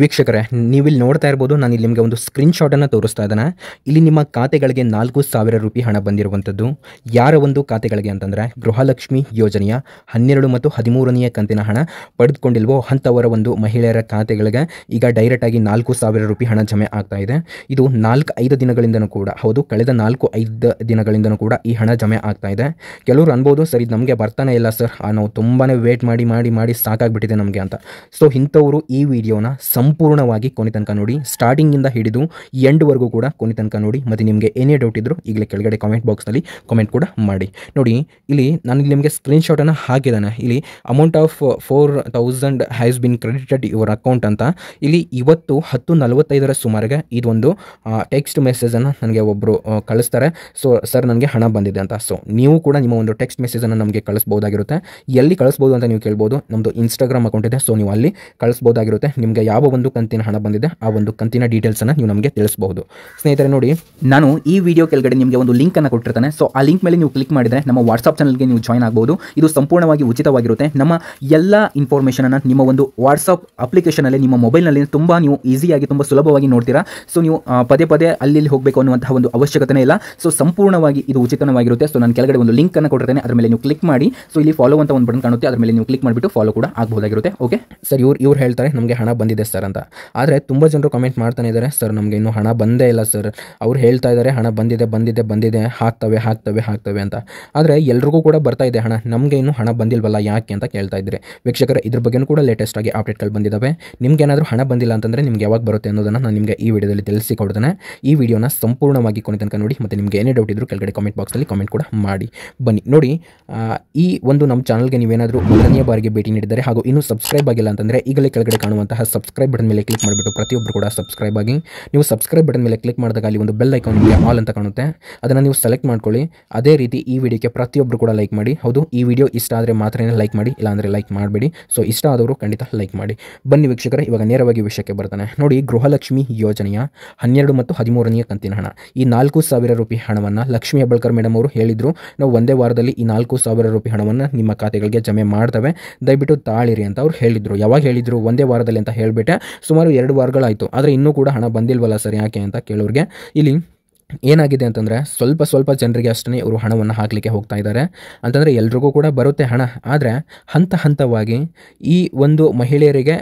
ವೀಕ್ಷಕರೇ ನೀವಿಲ್ಲಿ ನೋಡ್ತಾ ಇರ್ಬೋದು ನಾನು ಇಲ್ಲಿ ನಿಮಗೆ ಒಂದು ಸ್ಕ್ರೀನ್ಶಾಟನ್ನು ತೋರಿಸ್ತಾ ಇದ್ದಾನೆ ಇಲ್ಲಿ ನಿಮ್ಮ ಖಾತೆಗಳಿಗೆ ನಾಲ್ಕು ಸಾವಿರ ರೂಪಾಯಿ ಹಣ ಬಂದಿರುವಂಥದ್ದು ಯಾರ ಒಂದು ಖಾತೆಗಳಿಗೆ ಅಂತಂದರೆ ಗೃಹಲಕ್ಷ್ಮಿ ಯೋಜನೆಯ ಹನ್ನೆರಡು ಮತ್ತು ಹದಿಮೂರನೆಯ ಕಂತಿನ ಹಣ ಪಡೆದುಕೊಂಡಿಲ್ವೋ ಅಂಥವರ ಒಂದು ಮಹಿಳೆಯರ ಖಾತೆಗಳಿಗೆ ಈಗ ಡೈರೆಕ್ಟಾಗಿ ನಾಲ್ಕು ಸಾವಿರ ರೂಪಾಯಿ ಹಣ ಜಮೆ ಆಗ್ತಾ ಇದೆ ಇದು ನಾಲ್ಕು ಐದು ದಿನಗಳಿಂದನೂ ಕೂಡ ಹೌದು ಕಳೆದ ನಾಲ್ಕು ಐದು ದಿನಗಳಿಂದನೂ ಕೂಡ ಈ ಹಣ ಜಮೆ ಆಗ್ತಾ ಇದೆ ಕೆಲವರು ಅನ್ಬೋದು ಸರ್ ಇದು ನಮಗೆ ಬರ್ತಾನೆ ಇಲ್ಲ ಸರ್ ನಾವು ತುಂಬಾ ವೇಟ್ ಮಾಡಿ ಮಾಡಿ ಮಾಡಿ ಸಾಕಾಗಿಬಿಟ್ಟಿದೆ ನಮಗೆ ಅಂತ ಸೊ ಇಂಥವರು ಈ ವಿಡಿಯೋನ ಸಂಪೂರ್ಣವಾಗಿ ಕೊನೆ ತನಕ ನೋಡಿ ಸ್ಟಾರ್ಟಿಂಗಿಂದ ಹಿಡಿದು ಎಂಡ್ವರೆಗೂ ಕೂಡ ಕೊನೆ ತನಕ ನೋಡಿ ಮತ್ತು ನಿಮಗೆ ಏನೇ ಡೌಟ್ ಇದ್ದರೂ ಈಗಲೇ ಕೆಳಗಡೆ ಕಾಮೆಂಟ್ ಬಾಕ್ಸ್ನಲ್ಲಿ ಕಾಮೆಂಟ್ ಕೂಡ ಮಾಡಿ ನೋಡಿ ಇಲ್ಲಿ ನಾನು ಇಲ್ಲಿ ನಿಮಗೆ ಸ್ಕ್ರೀನ್ಶಾಟನ್ನು ಹಾಕಿದ್ದಾನೆ ಇಲ್ಲಿ amount of four thousand has been credited your account ಅಂತ ಇಲ್ಲಿ ಇವತ್ತು ಹತ್ತು ನಲವತ್ತೈದರ ಸುಮಾರಿಗೆ ಇದೊಂದು ಟೆಕ್ಸ್ಟ್ ಮೆಸೇಜನ್ನು ನನಗೆ ಒಬ್ಬರು ಕಳಿಸ್ತಾರೆ ಸೊ ಸರ್ ನನಗೆ ಹಣ ಬಂದಿದೆ ಅಂತ ಸೊ ನೀವು ಕೂಡ ನಿಮ್ಮ ಒಂದು ಟೆಕ್ಸ್ಟ್ ಮೆಸೇಜನ್ನು ನಮಗೆ ಕಳಿಸ್ಬೋದಾಗಿರುತ್ತೆ ಎಲ್ಲಿ ಕಳಿಸ್ಬೋದು ಅಂತ ನೀವು ಕೇಳ್ಬೋದು ನಮ್ಮದು ಇನ್ಸ್ಟಾಗ್ರಾಮ್ ಅಕೌಂಟ್ ಇದೆ ಸೊ ನೀವು ಅಲ್ಲಿ ಕಳಿಸ್ಬೋದಾಗಿರುತ್ತೆ ನಿಮಗೆ ಯಾವ ಒಂದು ಕಂತಿನ ಹಣ ಬಂದಿದೆ ಆ ಒಂದು ಕಂತಿನ ಡೀಟೇಲ್ಸನ್ನು ನೀವು ನಮಗೆ ತಿಳಿಸಬಹುದು ಸ್ನೇಹಿತರೆ ನೋಡಿ ನಾನು ಈ ವಿಡಿಯೋ ಕೆಳಗಡೆ ನಿಮಗೆ ಒಂದು ಲಿಂಕನ್ನು ಕೊಟ್ಟಿರ್ತಾನೆ ಸೊ ಆ ಲಿಂಕ್ ಮೇಲೆ ನೀವು ಕ್ಲಿಕ್ ಮಾಡಿದರೆ ನಮ್ಮ ವಾಟ್ಸಪ್ ಚಾನಲ್ಗೆ ನೀವು ಜಾಯ್ನ್ ಆಗಬಹುದು ಇದು ಸಂಪೂರ್ಣವಾಗಿ ಉಚಿತವಾಗಿರುತ್ತೆ ನಮ್ಮ ಎಲ್ಲ ಇನ್ಫಾರ್ಮೇಷನನ್ನು ನಿಮ್ಮ ಒಂದು ಅಪ್ಲಿಕೇಶನ್ ಅಪ್ಲಿಕೇಶನಲ್ಲಿ ನಿಮ್ಮ ಮೊಬೈಲ್ ನಲ್ಲಿ ತುಂಬಾ ನೀವು ಈಸಿಯಾಗಿ ತುಂಬ ಸುಲಭವಾಗಿ ನೋಡ್ತೀರಾ ಸೊ ನೀವು ಪದೇ ಪದೇ ಅಲ್ಲಿ ಹೋಗಬೇಕು ಅನ್ನುವಂತಹ ಒಂದು ಅವಶ್ಯಕತೆ ಇಲ್ಲ ಸೊ ಸಂಪೂರ್ಣವಾಗಿ ಇದು ಉಚಿತವಾಗಿರುತ್ತೆ ಸೊ ನಾನು ಕೆಳಗಡೆ ಒಂದು ಲಿಂಕನ್ನು ಕೊಟ್ಟಿರ್ತೇನೆ ಅದರ ಮೇಲೆ ನೀವು ಕ್ಲಿಕ್ ಮಾಡಿ ಸೊ ಇಲ್ಲಿ ಫಾಲೋ ಅಂತ ಒಂದು ಬಟನ್ ಕಾಣುತ್ತೆ ಅದರ ಮೇಲೆ ನೀವು ಕ್ಲಿಕ್ ಮಾಡಿಬಿಟ್ಟು ಫಾಲೋ ಕೂಡ ಆಗಬಹುದಾಗಿರುತ್ತೆ ಓಕೆ ಸರ್ ಇವ್ರು ಇವ್ರು ಹೇಳ್ತಾರೆ ನಮಗೆ ಹಣ ಬಂದಿದೆ ಸರ್ ಅಂತ ಆದರೆ ತುಂಬ ಜನರು ಕಮೆಂಟ್ ಮಾಡ್ತಾನೆ ಇದ್ದಾರೆ ಸರ್ ನಮಗೆ ಇನ್ನೂ ಹಣ ಬಂದೇ ಇಲ್ಲ ಸರ್ ಅವ್ರು ಹೇಳ್ತಾ ಇದ್ದಾರೆ ಹಣ ಬಂದಿದೆ ಬಂದಿದೆ ಬಂದಿದೆ ಹಾಕ್ತವೆ ಹಾಕ್ತವೆ ಹಾಕ್ತವೆ ಅಂತ ಆದರೆ ಎಲ್ರಿಗೂ ಕೂಡ ಬರ್ತಾ ಇದೆ ಹಣ ನಮಗೆ ಇನ್ನೂ ಹಣ ಬಂದಿಲ್ವಲ್ಲ ಯಾಕೆ ಅಂತ ಕೇಳ್ತಾ ಇದ್ದಾರೆ ವೀಕ್ಷಕರ ಇದ್ರ ಬಗ್ಗೆನೂ ಕೂಡ ಲೇಟೆಸ್ಟ್ ಆಗಿ ಅಪ್ಡೇಟ್ಗಳು ಬಂದಿದ್ದಾವೆ ನಿಮ್ಗೆ ಏನಾದರೂ ಹಣ ಬಂದಿಲ್ಲ ಅಂತಂದರೆ ನಿಮ್ಗೆ ಯಾವಾಗ ಬರುತ್ತೆ ಅನ್ನೋದನ್ನು ನಾನು ನಿಮಗೆ ಈ ವಿಡಿಯೋದಲ್ಲಿ ತಿಳಿಸಿಕೊಡ್ತೇನೆ ಈ ವಿಡಿಯೋನ ಸಂಪೂರ್ಣವಾಗಿ ಕೊನೆ ತನಕ ನೋಡಿ ಮತ್ತು ನಿಮಗೆ ಏನೇ ಡೌಟ್ ಇದ್ದರೂ ಕೆಳಗಡೆ ಕಾಮೆಂಟ್ ಬಾಕ್ಸಲ್ಲಿ ಕಾಮೆಂಟ್ ಕೂಡ ಮಾಡಿ ಬನ್ನಿ ನೋಡಿ ಈ ಒಂದು ನಮ್ಮ ಚಾನಲ್ಗೆ ನೀವೇನಾದರೂ ಮೊದಲನೇ ಬಾರಿಗೆ ಭೇಟಿ ನೀಡಿದರೆ ಹಾಗೂ ಇನ್ನೂ ಸಬ್ಸ್ಕ್ರೈಬ್ ಆಗಿಲ್ಲ ಅಂತಂದರೆ ಈಗಲೇ ಕೆಳಗಡೆ ಕಾಣುವಂತಹ ಸಬ್ಸ್ಕ್ರೈಬ್ ಸಬ್ಸ್ಕ್ರೈಬ್ ಬಟನ್ ಮೇಲೆ ಕ್ಲಿಕ್ ಮಾಡಿಬಿಟ್ಟು ಪ್ರತಿಯೊಬ್ಬರು ಕೂಡ ಸಬ್ಸ್ಕ್ರೈಬ್ ಆಗಿ ನೀವು ಸಬ್ಸ್ಕ್ರೈಬ್ ಬಟನ್ ಮೇಲೆ ಕ್ಲಿಕ್ ಮಾಡಿದಾಗ ಅಲ್ಲಿ ಒಂದು ಬೆಲ್ ಐಕಾನ್ ಇದೆ ಆಲ್ ಅಂತ ಕಾಣುತ್ತೆ ಅದನ್ನು ನೀವು ಸೆಲೆಕ್ಟ್ ಮಾಡ್ಕೊಳ್ಳಿ ಅದೇ ರೀತಿ ಈ ವಿಡಿಯೋಕ್ಕೆ ಪ್ರತಿಯೊಬ್ಬರು ಕೂಡ ಲೈಕ್ ಮಾಡಿ ಹೌದು ಈ ವಿಡಿಯೋ ಇಷ್ಟ ಆದರೆ ಮಾತ್ರ ಲೈಕ್ ಮಾಡಿ ಇಲ್ಲಾಂದರೆ ಲೈಕ್ ಮಾಡಬೇಡಿ ಸೊ ಇಷ್ಟ ಆದವರು ಖಂಡಿತ ಲೈಕ್ ಮಾಡಿ ಬನ್ನಿ ವೀಕ್ಷಕರ ಇವಾಗ ನೇರವಾಗಿ ವಿಷಯಕ್ಕೆ ಬರ್ತಾನೆ ನೋಡಿ ಗೃಹಲಕ್ಷ್ಮಿ ಯೋಜನೆಯ ಹನ್ನೆರಡು ಮತ್ತು ಹದಿಮೂರನೆಯ ಕಂತಿನ ಹಣ ಈ ನಾಲ್ಕು ಸಾವಿರ ರೂಪಾಯಿ ಹಣವನ್ನು ಲಕ್ಷ್ಮಿ ಹೆಬ್ಬಳ್ಕರ್ ಮೇಡಮ್ ಅವರು ಹೇಳಿದರು ನಾವು ಒಂದೇ ವಾರದಲ್ಲಿ ಈ ನಾಲ್ಕು ಸಾವಿರ ರೂಪಾಯಿ ಹಣವನ್ನು ನಿಮ್ಮ ಖಾತೆಗಳಿಗೆ ಜಮೆ ಮಾಡ್ತವೆ ದಯವಿಟ್ಟು ತಾಳಿರಿ ಅಂತ ಅವ್ರು ಹೇಳಿದರು ಯಾವಾಗ ಹೇಳಿದರು ಒಂದೇ ವಾರದಲ್ಲಿ ಅಂತ ಹೇಳಿಬಿಟ್ಟೆ ಸುಮಾರು ಎರಡು ವಾರಗಳಾಯಿತು ಆದರೆ ಇನ್ನೂ ಕೂಡ ಹಣ ಬಂದಿಲ್ವಲ್ಲ ಸರ್ ಯಾಕೆ ಅಂತ ಕೇಳೋರಿಗೆ ಇಲ್ಲಿ ಏನಾಗಿದೆ ಅಂತಂದರೆ ಸ್ವಲ್ಪ ಸ್ವಲ್ಪ ಜನರಿಗೆ ಅಷ್ಟೇ ಇವರು ಹಣವನ್ನು ಹಾಕಲಿಕ್ಕೆ ಹೋಗ್ತಾ ಇದ್ದಾರೆ ಅಂತಂದರೆ ಎಲ್ರಿಗೂ ಕೂಡ ಬರುತ್ತೆ ಹಣ ಆದರೆ ಹಂತ ಹಂತವಾಗಿ ಈ ಒಂದು ಮಹಿಳೆಯರಿಗೆ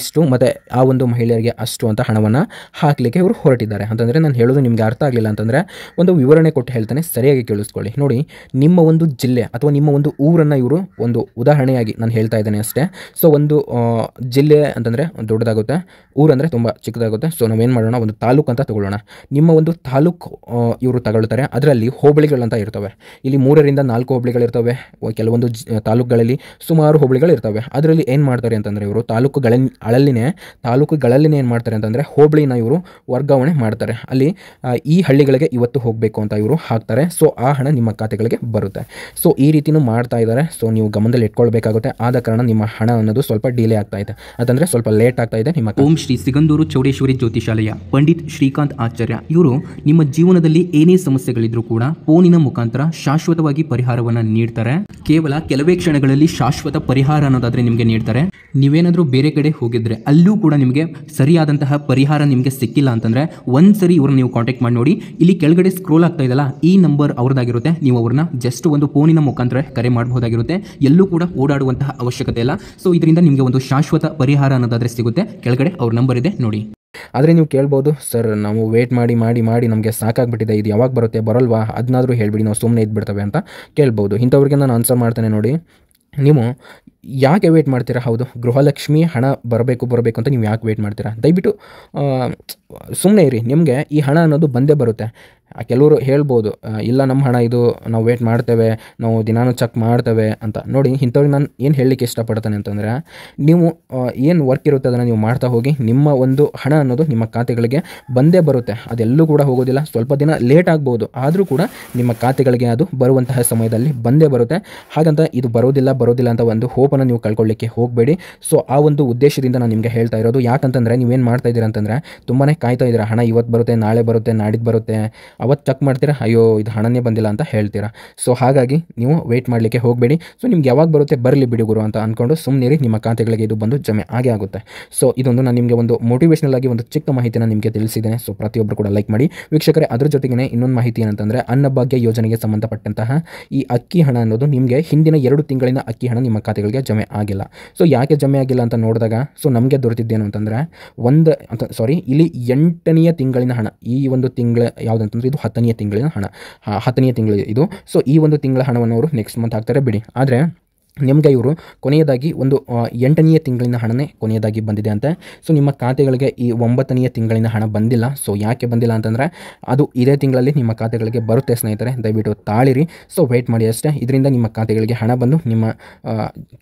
ಇಷ್ಟು ಮತ್ತು ಆ ಒಂದು ಮಹಿಳೆಯರಿಗೆ ಅಷ್ಟು ಅಂತ ಹಣವನ್ನು ಹಾಕಲಿಕ್ಕೆ ಇವರು ಹೊರಟಿದ್ದಾರೆ ಅಂತಂದರೆ ನಾನು ಹೇಳೋದು ನಿಮಗೆ ಅರ್ಥ ಆಗಲಿಲ್ಲ ಅಂತಂದರೆ ಒಂದು ವಿವರಣೆ ಕೊಟ್ಟು ಹೇಳ್ತಾನೆ ಸರಿಯಾಗಿ ಕೇಳಿಸ್ಕೊಳ್ಳಿ ನೋಡಿ ನಿಮ್ಮ ಒಂದು ಜಿಲ್ಲೆ ಅಥವಾ ನಿಮ್ಮ ಒಂದು ಊರನ್ನು ಇವರು ಒಂದು ಉದಾಹರಣೆಯಾಗಿ ನಾನು ಹೇಳ್ತಾ ಇದ್ದೇನೆ ಅಷ್ಟೇ ಸೊ ಒಂದು ಜಿಲ್ಲೆ ಅಂತಂದರೆ ದೊಡ್ಡದಾಗುತ್ತೆ ಊರಂದರೆ ತುಂಬ ಚಿಕ್ಕದಾಗುತ್ತೆ ಸೊ ನಾವೇನು ಮಾಡೋಣ ಒಂದು ತಾಲೂಕು ಅಂತ ತಗೊಳ್ಳೋಣ ನಿಮ್ಮ ಒಂದು ತಾಲೂಕು ಇವರು ತಗೊಳ್ತಾರೆ ಅದರಲ್ಲಿ ಹೋಬಳಿಗಳಂತ ಇರ್ತವೆ ಇಲ್ಲಿ ಮೂರರಿಂದ ನಾಲ್ಕು ಹೋಬಳಿಗಳಿರ್ತವೆ ಕೆಲವೊಂದು ತಾಲೂಕುಗಳಲ್ಲಿ ಸುಮಾರು ಹೋಬಳಿಗಳು ಇರ್ತವೆ ಅದರಲ್ಲಿ ಏನು ಮಾಡ್ತಾರೆ ಅಂತಂದರೆ ಇವರು ತಾಲೂಕುಗಳ ಅಳಲ್ಲಿನೇ ತಾಲೂಕುಗಳಲ್ಲಿನೇ ಏನು ಮಾಡ್ತಾರೆ ಅಂತಂದರೆ ಹೋಬಳಿನ ಇವರು ವರ್ಗಾವಣೆ ಮಾಡ್ತಾರೆ ಅಲ್ಲಿ ಈ ಹಳ್ಳಿಗಳಿಗೆ ಇವತ್ತು ಹೋಗಬೇಕು ಅಂತ ಇವರು ಹಾಕ್ತಾರೆ ಸೊ ಆ ಹಣ ನಿಮ್ಮ ಖಾತೆಗಳಿಗೆ ಬರುತ್ತೆ ಸೊ ಈ ರೀತಿಯೂ ಮಾಡ್ತಾ ಇದ್ದಾರೆ ಸೊ ನೀವು ಗಮನದಲ್ಲಿ ಇಟ್ಕೊಳ್ಬೇಕಾಗುತ್ತೆ ಆದ ಕಾರಣ ನಿಮ್ಮ ಹಣ ಅನ್ನೋದು ಸ್ವಲ್ಪ ಡಿಲೇ ಆಗ್ತಾ ಇದೆ ಅಂತಂದರೆ ಸ್ವಲ್ಪ ಲೇಟ್ ಆಗ್ತಾ ಇದೆ ನಿಮ್ಮ ಓಂ ಶ್ರೀ ಸಿಗಂದೂರು ಚೌಡೇಶ್ವರಿ ಜ್ಯೋತಿಷಾಲಯ ಪಂಡಿತ್ ಶ್ರೀಕಾಂತ್ ಆಚಾರ್ಯ ಇವರು ನಿಮ್ಮ ಜೀವನದಲ್ಲಿ ಏನೇ ಸಮಸ್ಯೆಗಳಿದ್ರೂ ಕೂಡ ಫೋನಿನ ಮುಖಾಂತರ ಶಾಶ್ವತವಾಗಿ ಪರಿಹಾರವನ್ನ ನೀಡ್ತಾರೆ ಕೇವಲ ಕೆಲವೇ ಕ್ಷಣಗಳಲ್ಲಿ ಶಾಶ್ವತ ಪರಿಹಾರ ಅನ್ನೋದಾದ್ರೆ ನಿಮಗೆ ನೀಡ್ತಾರೆ ನೀವೇನಾದರೂ ಬೇರೆ ಕಡೆ ಹೋಗಿದ್ರೆ ಅಲ್ಲೂ ಕೂಡ ನಿಮಗೆ ಸರಿಯಾದಂತಹ ಪರಿಹಾರ ನಿಮಗೆ ಸಿಕ್ಕಿಲ್ಲ ಅಂತಂದ್ರೆ ಒಂದ್ಸರಿ ಸರಿ ಇವ್ರನ್ನ ನೀವು ಕಾಂಟ್ಯಾಕ್ಟ್ ಮಾಡಿ ನೋಡಿ ಇಲ್ಲಿ ಕೆಳಗಡೆ ಸ್ಕ್ರೋಲ್ ಆಗ್ತಾ ಇದಲ್ಲ ಈ ನಂಬರ್ ಅವ್ರದಾಗಿರುತ್ತೆ ನೀವು ಅವ್ರನ್ನ ಜಸ್ಟ್ ಒಂದು ಫೋನಿನ ಮುಖಾಂತರ ಕರೆ ಮಾಡಬಹುದಾಗಿರುತ್ತೆ ಎಲ್ಲೂ ಕೂಡ ಓಡಾಡುವಂತಹ ಅವಶ್ಯಕತೆ ಇಲ್ಲ ಸೊ ಇದರಿಂದ ನಿಮಗೆ ಒಂದು ಶಾಶ್ವತ ಪರಿಹಾರ ಅನ್ನೋದಾದ್ರೆ ಸಿಗುತ್ತೆ ಕೆಳಗಡೆ ಅವ್ರ ನಂಬರ್ ಇದೆ ನೋಡಿ ಆದರೆ ನೀವು ಕೇಳ್ಬೋದು ಸರ್ ನಾವು ವೇಟ್ ಮಾಡಿ ಮಾಡಿ ಮಾಡಿ ನಮಗೆ ಸಾಕಾಗ್ಬಿಟ್ಟಿದೆ ಇದು ಯಾವಾಗ ಬರುತ್ತೆ ಬರಲ್ವಾ ಅದನ್ನಾದರೂ ಹೇಳಿಬಿಡಿ ನಾವು ಸುಮ್ಮನೆ ಇದ್ಬಿಡ್ತವೆ ಅಂತ ಕೇಳ್ಬೋದು ಇಂಥವ್ರಿಗೆ ನಾನು ಆನ್ಸರ್ ಮಾಡ್ತೇನೆ ನೋಡಿ ನೀವು ಯಾಕೆ ವೇಟ್ ಮಾಡ್ತೀರಾ ಹೌದು ಗೃಹಲಕ್ಷ್ಮಿ ಹಣ ಬರಬೇಕು ಬರಬೇಕು ಅಂತ ನೀವು ಯಾಕೆ ವೇಟ್ ಮಾಡ್ತೀರಾ ದಯವಿಟ್ಟು ಸುಮ್ಮನೆ ಇರಿ ನಿಮಗೆ ಈ ಹಣ ಅನ್ನೋದು ಬಂದೇ ಬರುತ್ತೆ ಕೆಲವರು ಹೇಳ್ಬೋದು ಇಲ್ಲ ನಮ್ಮ ಹಣ ಇದು ನಾವು ವೇಟ್ ಮಾಡ್ತೇವೆ ನಾವು ದಿನಾನು ಚೆಕ್ ಮಾಡ್ತೇವೆ ಅಂತ ನೋಡಿ ಇಂಥವ್ರಿಗೆ ನಾನು ಏನು ಹೇಳಲಿಕ್ಕೆ ಇಷ್ಟಪಡ್ತಾನೆ ಅಂತಂದರೆ ನೀವು ಏನು ವರ್ಕ್ ಇರುತ್ತೆ ಅದನ್ನು ನೀವು ಮಾಡ್ತಾ ಹೋಗಿ ನಿಮ್ಮ ಒಂದು ಹಣ ಅನ್ನೋದು ನಿಮ್ಮ ಖಾತೆಗಳಿಗೆ ಬಂದೇ ಬರುತ್ತೆ ಅದೆಲ್ಲೂ ಕೂಡ ಹೋಗೋದಿಲ್ಲ ಸ್ವಲ್ಪ ದಿನ ಲೇಟ್ ಆಗ್ಬೋದು ಆದರೂ ಕೂಡ ನಿಮ್ಮ ಖಾತೆಗಳಿಗೆ ಅದು ಬರುವಂತಹ ಸಮಯದಲ್ಲಿ ಬಂದೇ ಬರುತ್ತೆ ಹಾಗಂತ ಇದು ಬರೋದಿಲ್ಲ ಬರೋದಿಲ್ಲ ಅಂತ ಒಂದು ಹೋಪ್ ಸ್ವರೂಪನ ನೀವು ಕಳ್ಕೊಳ್ಳಿಕ್ಕೆ ಹೋಗಬೇಡಿ ಸೊ ಆ ಒಂದು ಉದ್ದೇಶದಿಂದ ನಾನು ನಿಮಗೆ ಹೇಳ್ತಾ ಇರೋದು ಯಾಕಂತಂದರೆ ನೀವೇನು ಮಾಡ್ತಾ ಇದ್ದೀರಾ ಅಂತಂದರೆ ತುಂಬಾ ಕಾಯ್ತಾ ಇದ್ದೀರಾ ಹಣ ಇವತ್ತು ಬರುತ್ತೆ ನಾಳೆ ಬರುತ್ತೆ ನಾಡಿದ್ದು ಬರುತ್ತೆ ಅವತ್ತು ಚೆಕ್ ಮಾಡ್ತೀರಾ ಅಯ್ಯೋ ಇದು ಹಣನೇ ಬಂದಿಲ್ಲ ಅಂತ ಹೇಳ್ತೀರಾ ಸೊ ಹಾಗಾಗಿ ನೀವು ವೆಯ್ಟ್ ಮಾಡಲಿಕ್ಕೆ ಹೋಗಬೇಡಿ ಸೊ ನಿಮ್ಗೆ ಯಾವಾಗ ಬರುತ್ತೆ ಬರಲಿ ಬಿಡುಗುರು ಗುರು ಅಂತ ಅಂದ್ಕೊಂಡು ಸುಮ್ಮನೆ ನಿಮ್ಮ ಖಾತೆಗಳಿಗೆ ಇದು ಬಂದು ಜಮೆ ಆಗೇ ಆಗುತ್ತೆ ಸೊ ಇದೊಂದು ನಾನು ನಿಮಗೆ ಒಂದು ಮೋಟಿವೇಶನಲ್ ಆಗಿ ಒಂದು ಚಿಕ್ಕ ಮಾಹಿತಿನ ನಿಮಗೆ ತಿಳಿಸಿದ್ದೇನೆ ಸೊ ಪ್ರತಿಯೊಬ್ಬರು ಕೂಡ ಲೈಕ್ ಮಾಡಿ ವೀಕ್ಷಕರೇ ಅದ್ರ ಜೊತೆಗೆ ಇನ್ನೊಂದು ಮಾಹಿತಿ ಏನಂತಂದರೆ ಅನ್ನಭಾಗ್ಯ ಯೋಜನೆಗೆ ಸಂಬಂಧಪಟ್ಟಂತಹ ಈ ಅಕ್ಕಿ ಹಣ ಅನ್ನೋದು ನಿಮಗೆ ಹಿಂದಿನ ಎರಡು ತಿಂಗಳಿನ ಅಕ್ಕಿ ಹಣ ನಿಮ್ಮ ಖಾತೆಗಳಿಗೆ ಜಮೆ ಆಗಿಲ್ಲ ಸೊ ಯಾಕೆ ಜಮೆ ಆಗಿಲ್ಲ ಅಂತ ನೋಡಿದಾಗ ಸೊ ನಮಗೆ ದೊರೆತಿದ್ದೇನು ಅಂತಂದರೆ ಒಂದು ಅಂತ ಸಾರಿ ಇಲ್ಲಿ ಎಂಟನೆಯ ತಿಂಗಳಿನ ಹಣ ಈ ಒಂದು ತಿಂಗಳ ಯಾವುದಂತಂದ್ರೆ ಇದು ಹತ್ತನೆಯ ತಿಂಗಳಿನ ಹಣ ಹತ್ತನೆಯ ತಿಂಗಳ ಇದು ಸೊ ಈ ಒಂದು ತಿಂಗಳ ಹಣವನ್ನು ಅವರು ನೆಕ್ಸ್ಟ್ ಮಂತ್ ಹಾಕ್ತಾರೆ ಬಿಡಿ ಆದರೆ ನಿಮಗೆ ಇವರು ಕೊನೆಯದಾಗಿ ಒಂದು ಎಂಟನೆಯ ತಿಂಗಳಿನ ಹಣನೇ ಕೊನೆಯದಾಗಿ ಬಂದಿದೆ ಅಂತೆ ಸೊ ನಿಮ್ಮ ಖಾತೆಗಳಿಗೆ ಈ ಒಂಬತ್ತನೆಯ ತಿಂಗಳಿನ ಹಣ ಬಂದಿಲ್ಲ ಸೊ ಯಾಕೆ ಬಂದಿಲ್ಲ ಅಂತಂದರೆ ಅದು ಇದೇ ತಿಂಗಳಲ್ಲಿ ನಿಮ್ಮ ಖಾತೆಗಳಿಗೆ ಬರುತ್ತೆ ಸ್ನೇಹಿತರೆ ದಯವಿಟ್ಟು ತಾಳಿರಿ ಸೊ ವೆಯ್ಟ್ ಮಾಡಿ ಅಷ್ಟೇ ಇದರಿಂದ ನಿಮ್ಮ ಖಾತೆಗಳಿಗೆ ಹಣ ಬಂದು ನಿಮ್ಮ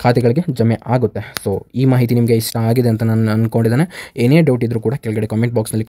ಖಾತೆಗಳಿಗೆ ಜಮೆ ಆಗುತ್ತೆ ಸೊ ಈ ಮಾಹಿತಿ ನಿಮಗೆ ಇಷ್ಟ ಆಗಿದೆ ಅಂತ ನಾನು ಅಂದ್ಕೊಂಡಿದ್ದೇನೆ ಏನೇ ಡೌಟ್ ಇದ್ದರೂ ಕೂಡ ಕೆಳಗಡೆ ಕಾಮೆಂಟ್ ಬಾಕ್ಸ್ನಲ್ಲಿ